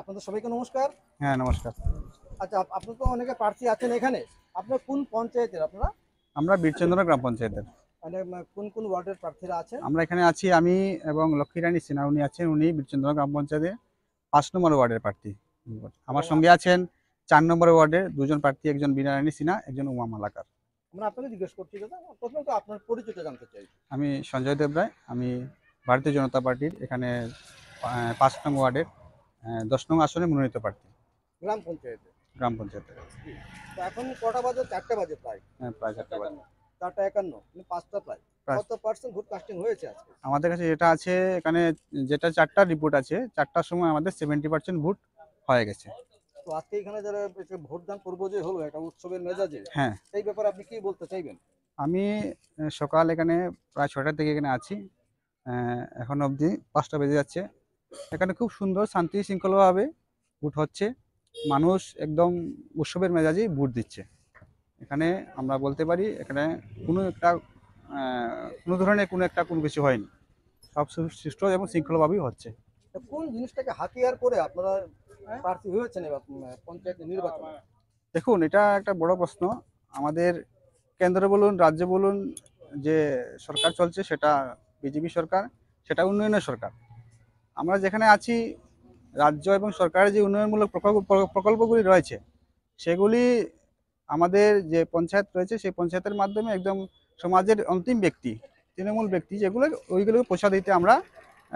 আপনাদের সবাইকে নমস্কার হ্যাঁ নমস্কার আচ্ছা আপনার তো অনেকে প্রার্থী আছেন এখানে আপনার কোন পঞ্চায়েতের আপনারা আমরা বীরচন্দ্র গ্রাম পঞ্চায়েতের মানে কোন কোন ওয়ার্ডের প্রার্থীরা আছেন আমরা এখানে আছি আমি এবং লক্ষ্মীরানী সিনহা উনি আছেন উনি বীরচন্দ্র গ্রাম পঞ্চায়েতে পাঁচ নম্বর ওয়ার্ডের প্রার্থী আমার সঙ্গে আছেন চার নম্বর ওয়ার্ডের দুজন প্রার্থী একজন রানী সিনহা একজন উমা মালাকার আমরা আপনাকে জিজ্ঞেস করতে দাদা প্রথমত আপনার পরিচয়টা জানতে চাই আমি সঞ্জয় দেব রায় আমি ভারতীয় জনতা পার্টির এখানে পাঁচ নম্বর ওয়ার্ডের হ্যাঁ, দশ নং আসনে মনোনীত প্রার্থী গ্রাম পঞ্চায়েতে গ্রাম পঞ্চায়েতে এখন কটা বাজে চারটে বাজে প্রায় হ্যাঁ প্রায় চারটে বাজে চারটা একান্ন মানে পাঁচটা প্রায় পার্সেন্ট ভোট হয়েছে আমাদের কাছে যেটা আছে এখানে যেটা রিপোর্ট আছে সময় আমাদের সেভেন্টি পার্সেন্ট ভোট হয়ে গেছে তো আজকে এখানে যারা যে একটা উৎসবের হ্যাঁ ব্যাপারে আপনি চাইবেন আমি সকাল এখানে প্রায় ছটার দিকে এখানে আছি এখন অবধি পাঁচটা বেজে যাচ্ছে এখানে খুব সুন্দর শান্তি শৃঙ্খলাভাবে বুট হচ্ছে মানুষ একদম উৎসবের মেজাজেই বুট দিচ্ছে এখানে আমরা বলতে পারি এখানে কোনো একটা কোনো ধরনের কোনো একটা কোনো কিছু হয়নি সব সুষ্ঠু এবং শৃঙ্খলাভাবেই হচ্ছে কোন জিনিসটাকে হাতিয়ার করে আপনারা প্রার্থী হয়েছেন পঞ্চায়েত নির্বাচন দেখুন এটা একটা বড় প্রশ্ন আমাদের কেন্দ্র বলুন রাজ্য বলুন যে সরকার চলছে সেটা বিজেপি সরকার সেটা উন্নয়নের সরকার আমরা যেখানে আছি রাজ্য এবং সরকারের যে উন্নয়নমূলক প্রকল্পগুলি রয়েছে সেগুলি আমাদের যে পঞ্চায়েত রয়েছে সেই পঞ্চায়েতের মাধ্যমে একদম সমাজের অন্তিম ব্যক্তি তৃণমূল ব্যক্তি যেগুলো ওইগুলোকে পোষা দিতে আমরা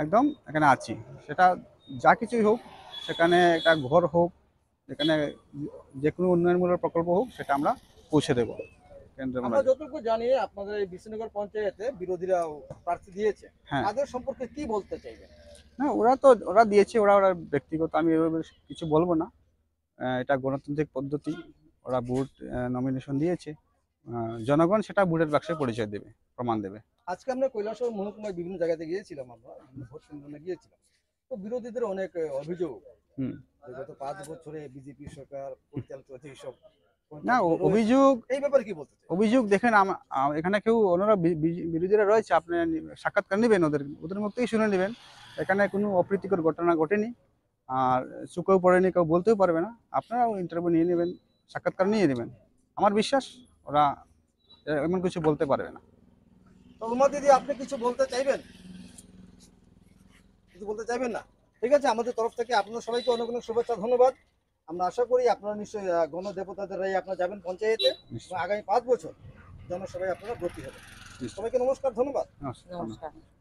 একদম এখানে আছি সেটা যা কিছুই হোক সেখানে একটা ঘর হোক যেখানে যে কোনো উন্নয়নমূলক প্রকল্প হোক সেটা আমরা পৌঁছে দেব আমরা যতটুকু জানি আপনাদের এই বিশ্বনগর পঞ্চায়েতে বিরোধীরা প্রার্থী দিয়েছে হ্যাঁ। তাদের সম্পর্কে কি বলতে চাইবেন হ্যাঁ ওরা তো ওরা দিয়েছে ওরা ওরা ব্যক্তিগত আমি এভাবে কিছু বলবো না এটা গণতান্ত্রিক পদ্ধতি ওরা বুট নমিনেশন দিয়েছে জনগণ সেটা ভোটের বাক্সে পরিচয় দেবে প্রমাণ দেবে আজকে আমরা কৈলাসর মহকুমায় বিভিন্ন জায়গাতে গিয়েছিলাম আমরা ভোট কেন্দ্রে গিয়েছিলাম তো বিরোধীদের অনেক অভিযোগ গত পাঁচ বছরে বিজেপি সরকার পরিচালিত এইসব না অভিযোগ এই ব্যাপারে কি বলতে অভিযোগ দেখেন এখানে কেউ ওনারা বিরোধীরা রয়েছে আপনি সাক্ষাৎকার নেবেন ওদের ওদের মধ্যেই শুনে নেবেন এখানে কোনো অপ্রীতিকর ঘটনা ঘটেনি আর চুকেও পড়েনি কেউ বলতেও পারবে না আপনারাও ইন্টারভিউ নিয়ে নেবেন সাক্ষাৎকার নিয়ে নেবেন আমার বিশ্বাস ওরা এমন কিছু বলতে পারবে না তরমা দিদি আপনি কিছু বলতে চাইবেন কিছু বলতে চাইবেন না ঠিক আছে আমাদের তরফ থেকে আপনাদের সবাইকে অনেক অনেক শুভেচ্ছা ধন্যবাদ আমরা আশা করি আপনারা নিশ্চয়ই গণদেবতাদের রায় আপনারা যাবেন পঞ্চায়েতে আগামী পাঁচ বছর জনসভায় আপনারা ভর্তি হবেন সবাইকে নমস্কার ধন্যবাদ নমস্কার